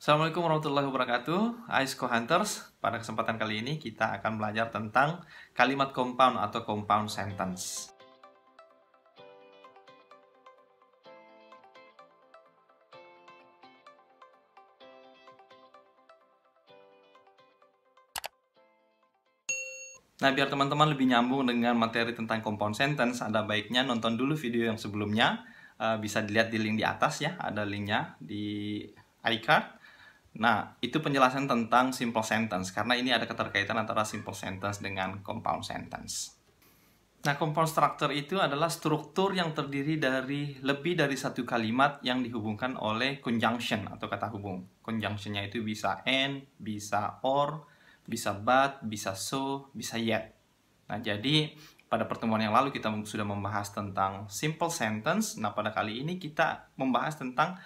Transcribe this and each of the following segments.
Assalamualaikum warahmatullahi wabarakatuh Co Hunters Pada kesempatan kali ini kita akan belajar tentang kalimat compound atau compound sentence Nah, biar teman-teman lebih nyambung dengan materi tentang compound sentence, ada baiknya nonton dulu video yang sebelumnya. Eh, bisa dilihat di link di atas ya, ada linknya di iCard Nah, itu penjelasan tentang simple sentence karena ini ada keterkaitan antara simple sentence dengan compound sentence. Nah, compound structure itu adalah struktur yang terdiri dari lebih dari satu kalimat yang dihubungkan oleh conjunction atau kata hubung. Conjunctionnya itu bisa and, bisa or, bisa but, bisa so, bisa yet. Nah, jadi pada pertemuan yang lalu kita sudah membahas tentang simple sentence. Nah, pada kali ini kita membahas tentang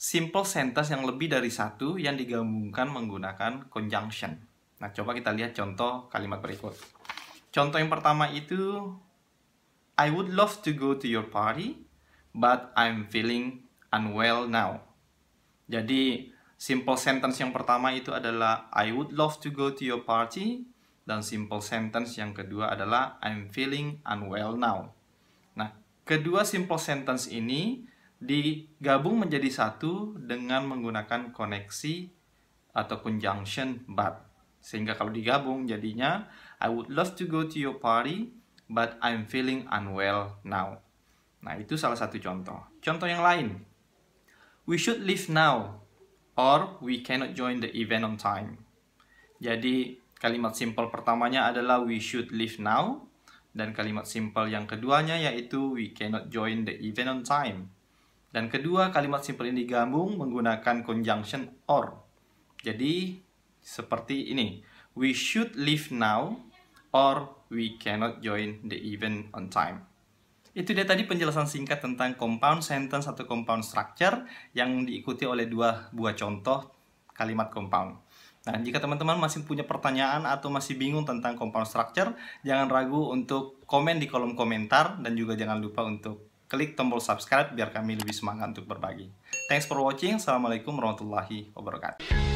simple sentence yang lebih dari satu yang digabungkan menggunakan conjunction. Nah, coba kita lihat contoh kalimat berikut. Contoh yang pertama itu I would love to go to your party, but I'm feeling unwell now. Jadi, simple sentence yang pertama itu adalah I would love to go to your party, dan simple sentence yang kedua adalah I'm feeling unwell now. Nah, kedua simple sentence ini digabung menjadi satu dengan menggunakan koneksi atau conjunction but. Sehingga kalau digabung jadinya I would love to go to your party but I'm feeling unwell now. Nah, itu salah satu contoh. Contoh yang lain. We should leave now or we cannot join the event on time. Jadi, kalimat simple pertamanya adalah we should leave now dan kalimat simple yang keduanya yaitu we cannot join the event on time. Dan kedua, kalimat simple ini digabung menggunakan conjunction or. Jadi, seperti ini. We should leave now or we cannot join the event on time. Itu dia tadi penjelasan singkat tentang compound sentence atau compound structure yang diikuti oleh dua buah contoh kalimat compound. Nah, jika teman-teman masih punya pertanyaan atau masih bingung tentang compound structure, jangan ragu untuk komen di kolom komentar dan juga jangan lupa untuk Klik tombol subscribe biar kami lebih semangat untuk berbagi. Thanks for watching. Assalamualaikum warahmatullahi wabarakatuh.